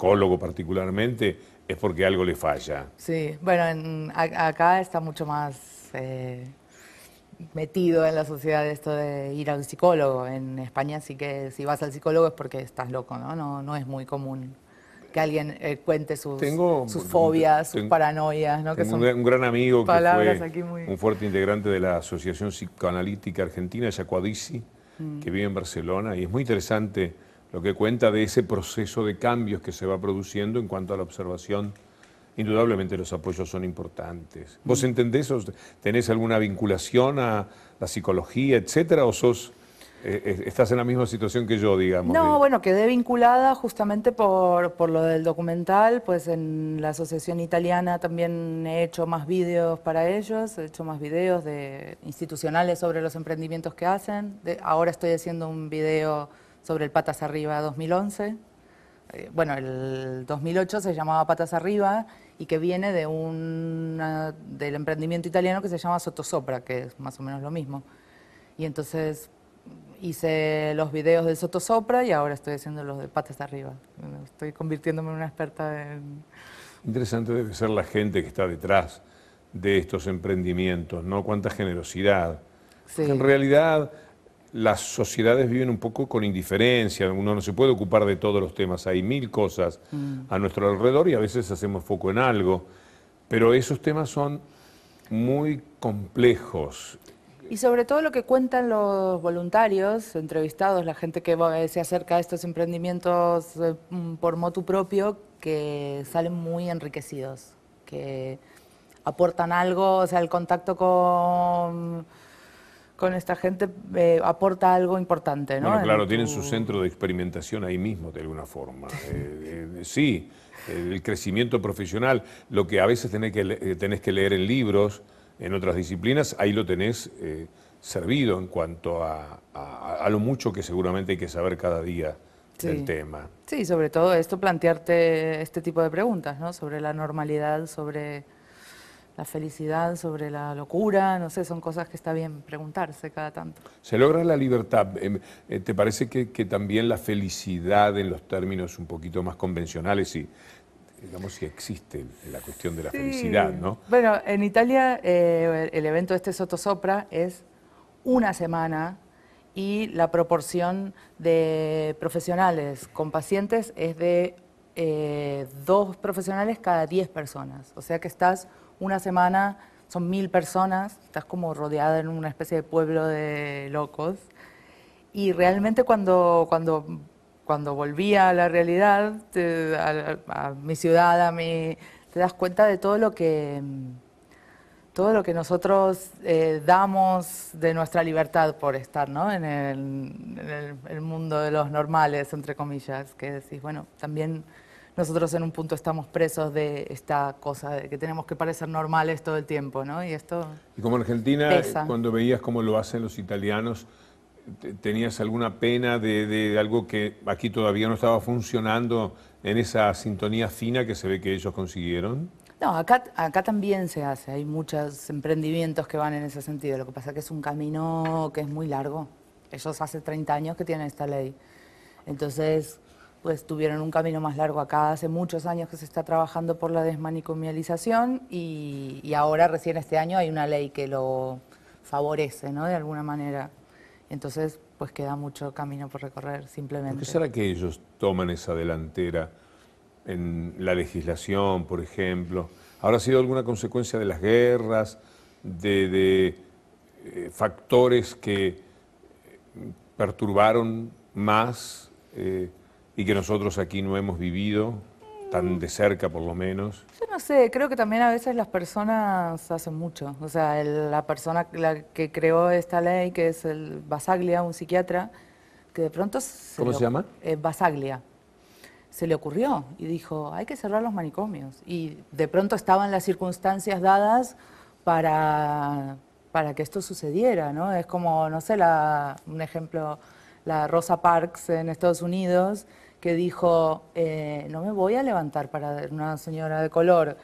psicólogo particularmente, es porque algo le falla. Sí, bueno, acá está mucho más eh, metido en la sociedad esto de ir a un psicólogo. En España sí que si vas al psicólogo es porque estás loco, ¿no? No, es muy común que alguien eh, cuente sus, sus fobias, sus paranoias. ¿no? Tengo que son un, gran amigo que fue un fuerte integrante de la Asociación Psicoanalítica Argentina, Yacuadisi, mm. que vive en Barcelona, y es muy interesante lo que cuenta de ese proceso de cambios que se va produciendo en cuanto a la observación. Indudablemente los apoyos son importantes. Mm. ¿Vos entendés o tenés alguna vinculación a la psicología, etcétera, o sos eh, eh, estás en la misma situación que yo, digamos. No, bueno, quedé vinculada justamente por, lo del documental, pues en la Asociación Italiana también he hecho más vídeos para ellos, he hecho más vídeos de institucionales sobre los emprendimientos que hacen. ahora estoy haciendo un video sobre el Patas Arriba 2011. Eh, bueno, el 2008 se llamaba Patas Arriba y que viene de del emprendimiento italiano que se llama Sotosopra, que es más o menos lo mismo. Y entonces hice los videos de Sotosopra y ahora estoy haciendo los de Patas Arriba. Estoy convirtiéndome en una experta Interesante debe ser la gente que está detrás de estos emprendimientos, ¿no? Cuánta generosidad. En realidad las sociedades viven un poco con indiferencia, uno no se puede ocupar de todos los temas, hay mil cosas mm. a nuestro alrededor y a veces hacemos foco en algo, pero esos temas son muy complejos. Y sobre todo lo que cuentan los voluntarios, entrevistados, la gente que se acerca a estos emprendimientos eh, mm, por motu propio, que salen muy enriquecidos, que aportan algo, o sea, el contacto con con esta gente eh, aporta algo importante, ¿no? Bueno, claro, tienen su centro de experimentación ahí mismo, de alguna forma. sí, eh, eh, el crecimiento profesional, lo que a veces tenés que, que leer en libros, en otras disciplinas, ahí lo tenés servido en cuanto a, lo mucho que seguramente hay que saber cada día del tema. Sí, sobre todo esto, plantearte este tipo de preguntas, ¿no? Sobre la normalidad, sobre la felicidad sobre la locura, no sé, son cosas que está bien preguntarse cada tanto. Se logra la libertad. Em, eh, ¿Te parece que, también la felicidad en los términos un poquito más convencionales y digamos si existe la cuestión de la felicidad, ¿no? Bueno, en Italia eh, el evento de este Soto Sopra es una semana y la proporción de profesionales con pacientes es de eh, dos profesionales cada diez personas. O sea que estás una semana son mil personas, estás como rodeada en una especie de pueblo de locos. Y realmente cuando, cuando, cuando volvía a la realidad, a, mi ciudad, a mi, te das cuenta de todo lo que, todo lo que nosotros eh, damos de nuestra libertad por estar ¿no? en, el, mundo de los normales, entre comillas, que decís, bueno, también nosotros en un punto estamos presos de esta cosa de que tenemos que parecer normales todo el tiempo, ¿no? Y esto. Y como Argentina, cuando veías cómo lo hacen los italianos, ¿tenías alguna pena de, algo que aquí todavía no estaba funcionando en esa sintonía fina que se ve que ellos consiguieron? No, acá, acá también se hace, hay muchos emprendimientos que van en ese sentido, lo que pasa es que es un camino que es muy largo. Ellos hace 30 años que tienen esta ley. Entonces, pues tuvieron un camino más largo acá. Hace muchos años que se está trabajando por la desmanicomialización y, ahora recién este año hay una ley que lo favorece, ¿no? De alguna manera. Entonces, pues queda mucho camino por recorrer, simplemente. qué será que ellos toman esa delantera en la legislación, por ejemplo? ¿Habrá sido alguna consecuencia de las guerras, de, eh, factores que perturbaron más? Eh, y que nosotros aquí no hemos vivido, tan de cerca por lo menos? Yo no sé, creo que también a veces las personas hacen mucho. O sea, la persona la que creó esta ley, que es el Basaglia, un psiquiatra, que de pronto... Se ¿Cómo se llama? Eh, Basaglia. Se le ocurrió y dijo, hay que cerrar los manicomios. Y de pronto estaban las circunstancias dadas para, para que esto sucediera, ¿no? Es como, no sé, la, un ejemplo, la Rosa Parks en Estados Unidos, que dijo, eh, no me voy a levantar para una señora de color,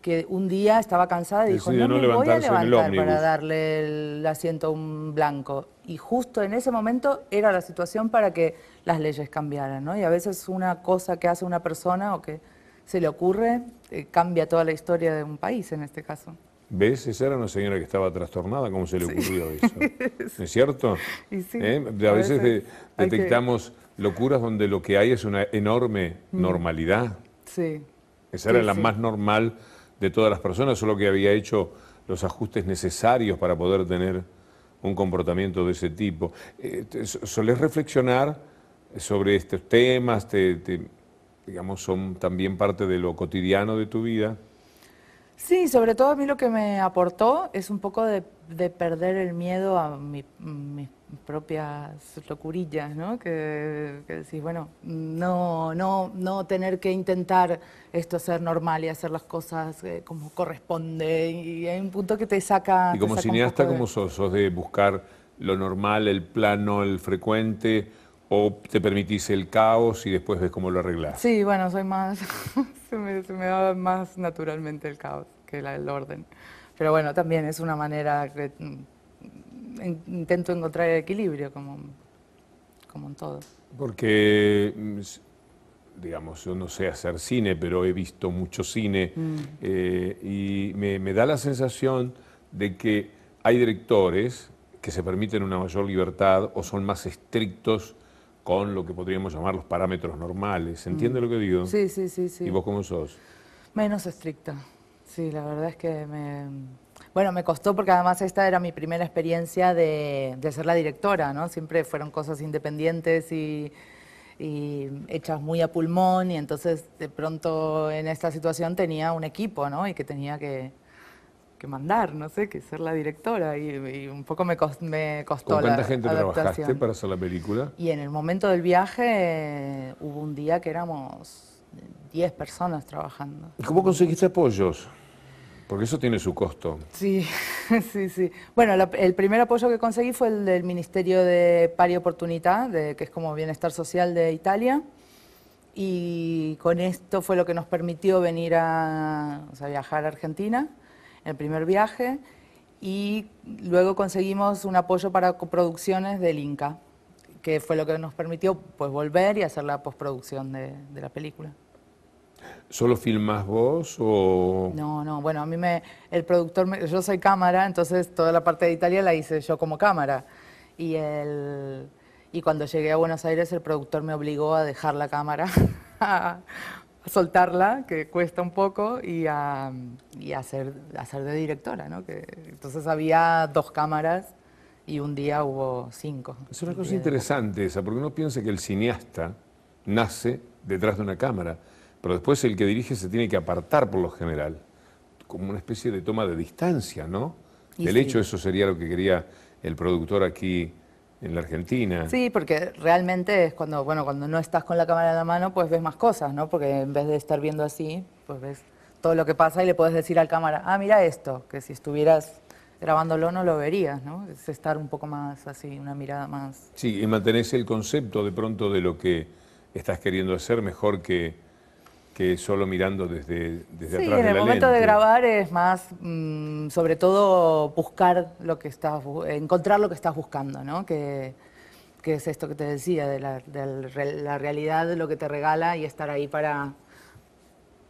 que un día estaba cansada y dijo, no, me voy a levantar para darle el asiento a un blanco. Y justo en ese momento era la situación para que las leyes cambiaran, ¿no? Y a veces una cosa que hace una persona o que se le ocurre eh, cambia toda la historia de un país en este caso. ¿Ves? Esa era una señora que estaba trastornada, ¿cómo se le ocurrió eso? ¿Es cierto? ¿Eh? A veces, detectamos locuras donde lo que hay es una enorme mm. normalidad. Sí. Esa era la más normal de todas las personas, solo que había hecho los ajustes necesarios para poder tener un comportamiento de ese tipo. Eh, ¿Solés reflexionar sobre estos temas? digamos, son también parte de lo cotidiano de tu vida. Sí, sobre todo a mí lo que me aportó es un poco de de perder el miedo a mis propias locurillas, ¿no? Que, decís, bueno, no, no, no tener que intentar esto ser normal y hacer las cosas eh, como corresponde. Y hay un punto que te saca. Y como cineasta, como ¿cómo sos? ¿Sos de buscar lo normal, el plano, el frecuente? ¿O te permitís el caos y después ves cómo lo arreglas. Sí, bueno, soy más. se, me, da más naturalmente el caos que el orden. Pero bueno, también es una manera que mm, intento encontrar el equilibrio, como, como en todo. Porque, mm, digamos, yo no sé hacer cine, pero he visto mucho cine mm. eh, y me, da la sensación de que hay directores que se permiten una mayor libertad o son más estrictos con lo que podríamos llamar los parámetros normales. ¿Entiende lo que digo? Sí, sí, sí, sí. ¿Y vos cómo sos? Menos estricta. Sí, la verdad es que me... Bueno, me costó porque además esta era mi primera experiencia de, ser la directora, ¿no? Siempre fueron cosas independientes y, hechas muy a pulmón y entonces de pronto en esta situación tenía un equipo, ¿no? Y que tenía que, que mandar, no sé, que ser la directora y, un poco me, costó ¿Con cuánta gente trabajaste para hacer la película? Y en el momento del viaje eh, hubo un día que éramos 10 personas trabajando. ¿Y ¿Cómo conseguiste apoyos? Porque eso tiene su costo. Sí, sí, sí. Bueno, el primer apoyo que conseguí fue el del Ministerio de Pari Oportunidad, que es como Bienestar Social de Italia. Y con esto fue lo que nos permitió venir a viajar a Argentina, el primer viaje. Y luego conseguimos un apoyo para coproducciones del Inca, que fue lo que nos permitió pues, volver y hacer la postproducción de, de la película. ¿Solo filmas vos o...? No, no, bueno, a mí me, el productor, yo soy cámara, entonces toda la parte de Italia la hice yo como cámara. Y, y cuando llegué a Buenos Aires el productor me obligó a dejar la cámara, a, soltarla, que cuesta un poco, y a, y hacer, hacer de directora, ¿no? Que, entonces había dos cámaras y un día hubo cinco. Es una cosa interesante esa, porque uno piensa que el cineasta nace detrás de una cámara pero después el que dirige se tiene que apartar por lo general, como una especie de toma de distancia, ¿no? Del hecho, eso sería lo que quería el productor aquí en la Argentina. Sí, porque realmente es cuando, bueno, cuando no estás con la cámara en la mano, pues ves más cosas, ¿no? Porque en vez de estar viendo así, pues ves todo lo que pasa y le puedes decir al cámara, ah, mira esto, que si estuvieras grabándolo no lo verías, ¿no? Es estar un poco más así, una mirada más... Sí, y mantenés el concepto de pronto de lo que estás queriendo hacer mejor que que solo mirando desde, desde sí, atrás de en el momento de grabar es más, mm, sobre todo, buscar lo que estás, encontrar lo que estás buscando, ¿no? Que, que es esto que te decía, de la, de realidad, lo que te regala y estar ahí para,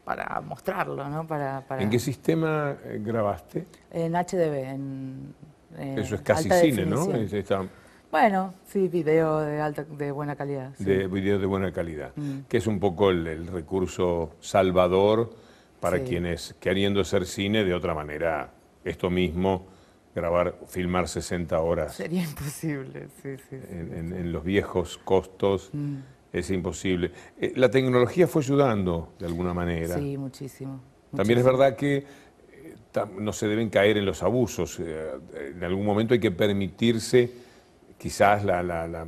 para mostrarlo, ¿no? Para, ¿En qué sistema eh, grabaste? En HDB, en... Eso es casi cine, ¿no? está... Bueno, sí, video de alta, buena calidad. De video de buena calidad, mm. que es un poco el, recurso salvador para quienes queriendo hacer cine de otra manera, esto mismo, grabar, filmar 60 horas. Sería imposible, sí, sí. en, los viejos costos. Mm. Es imposible. Eh, la tecnología fue ayudando de alguna manera. Sí, muchísimo. También es verdad que eh, no se deben caer en los abusos. Eh, en algún momento hay que permitirse quizás la,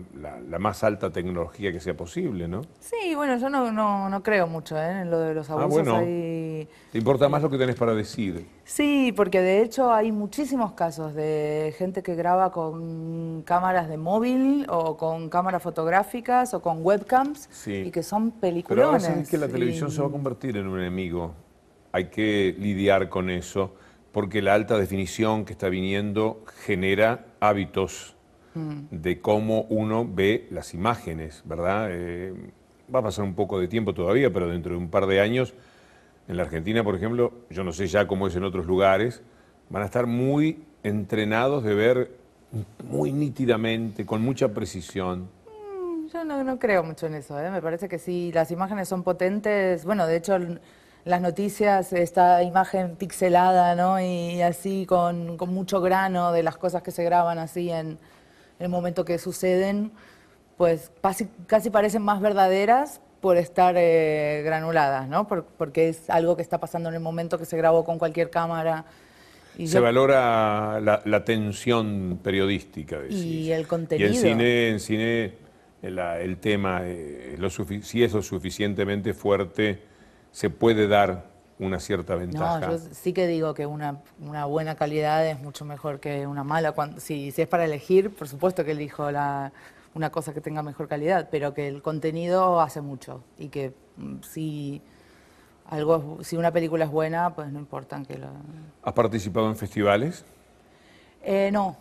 más alta tecnología que sea posible, ¿no? Sí, bueno, yo no, creo mucho ¿eh? en lo de los ah, abusos. Te importa más lo que tenés para decir. Sí, porque de hecho hay muchísimos casos de gente que graba con cámaras de móvil o con cámaras fotográficas o con webcams y que son peliculones. Pero ahora que la televisión se va a convertir en un enemigo. Hay que lidiar con eso porque la alta definición que está viniendo genera hábitos Mm. de cómo uno ve las imágenes, ¿verdad? Eh, va a pasar un poco de tiempo todavía, pero dentro de un par de años, en la Argentina, por ejemplo, yo no sé ya cómo es en otros lugares, van a estar muy entrenados de ver muy nítidamente, con mucha precisión. Mm, yo no, creo mucho en eso, ¿eh? me parece que sí, las imágenes son potentes, bueno, de hecho las noticias, esta imagen pixelada, ¿no? Y así con mucho grano de las cosas que se graban así en, en el momento que suceden, pues casi parecen más verdaderas por estar eh, granuladas, ¿no? porque es algo que está pasando en el momento que se grabó con cualquier cámara. se valora la, tensión periodística. Y el contenido. Y en cine, en cine el tema, eh, lo si es suficientemente fuerte, se puede dar una cierta ventaja. No, yo sí que digo que una, una buena calidad es mucho mejor que una mala. Cuando, si, si, es para elegir, por supuesto que elijo la, una cosa que tenga mejor calidad, pero que el contenido hace mucho y que mm, si, algo, si una película es buena, pues no importa que la... ¿Has participado en festivales? Eh, no.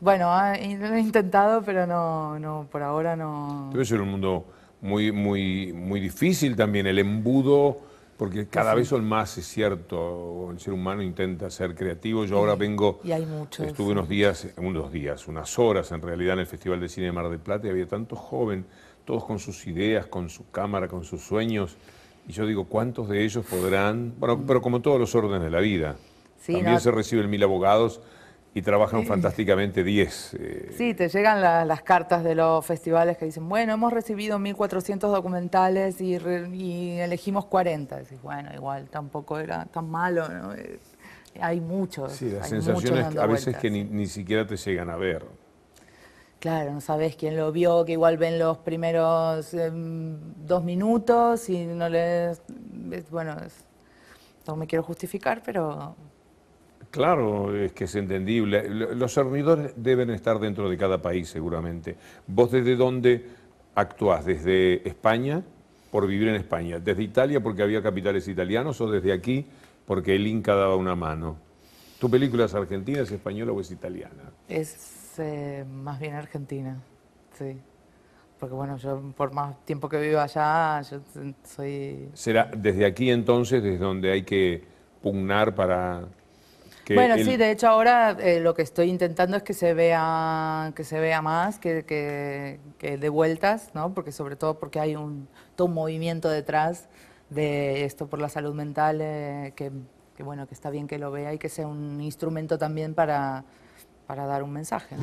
Bueno, ah, he intentado, pero no, no, por ahora no. Debe ser un mundo muy, muy, muy difícil también, el embudo porque pues cada vez son más, es cierto, el ser humano intenta ser creativo. Yo ahora vengo, y hay estuve unos días, eh, unos días, unas horas en realidad en el Festival de Cine de Mar del Plata y había tanto joven, todos con sus ideas, con su cámara, con sus sueños. Y yo digo, ¿cuántos de ellos podrán? Bueno, pero como todos los órdenes de la vida. También se reciben mil abogados y trabajan fantásticamente 10. Eh. Sí, te llegan las cartas de los festivales que dicen, bueno, hemos recibido 1.400 documentales y, elegimos 40. Decís, bueno, igual tampoco era tan malo, ¿no? Eh, hay muchos. Sí, las sensaciones a veces que ni, siquiera te llegan a ver. Claro, no sabes quién lo vio, que igual ven los primeros eh, dos minutos y no les... bueno, no me quiero justificar, pero Claro, es que es entendible. Los servidores deben estar dentro de cada país seguramente. ¿Vos desde dónde actuás? ¿Desde España? Por vivir en España. ¿Desde Italia porque había capitales italianos o desde aquí porque el Inca daba una mano? ¿Tu película es argentina, es española o es italiana? Es eh, más bien argentina, sí. Porque bueno, yo por más tiempo que vivo allá, yo soy... Será desde aquí entonces, desde donde hay que pugnar para bueno, sí, de hecho ahora eh, lo que estoy intentando es que se vea, que se vea más, que, que, de vueltas, ¿no? Porque sobre todo porque hay un, todo un movimiento detrás de esto por la salud mental, eh, que, bueno, que está bien que lo vea y que sea un instrumento también para, dar un mensaje.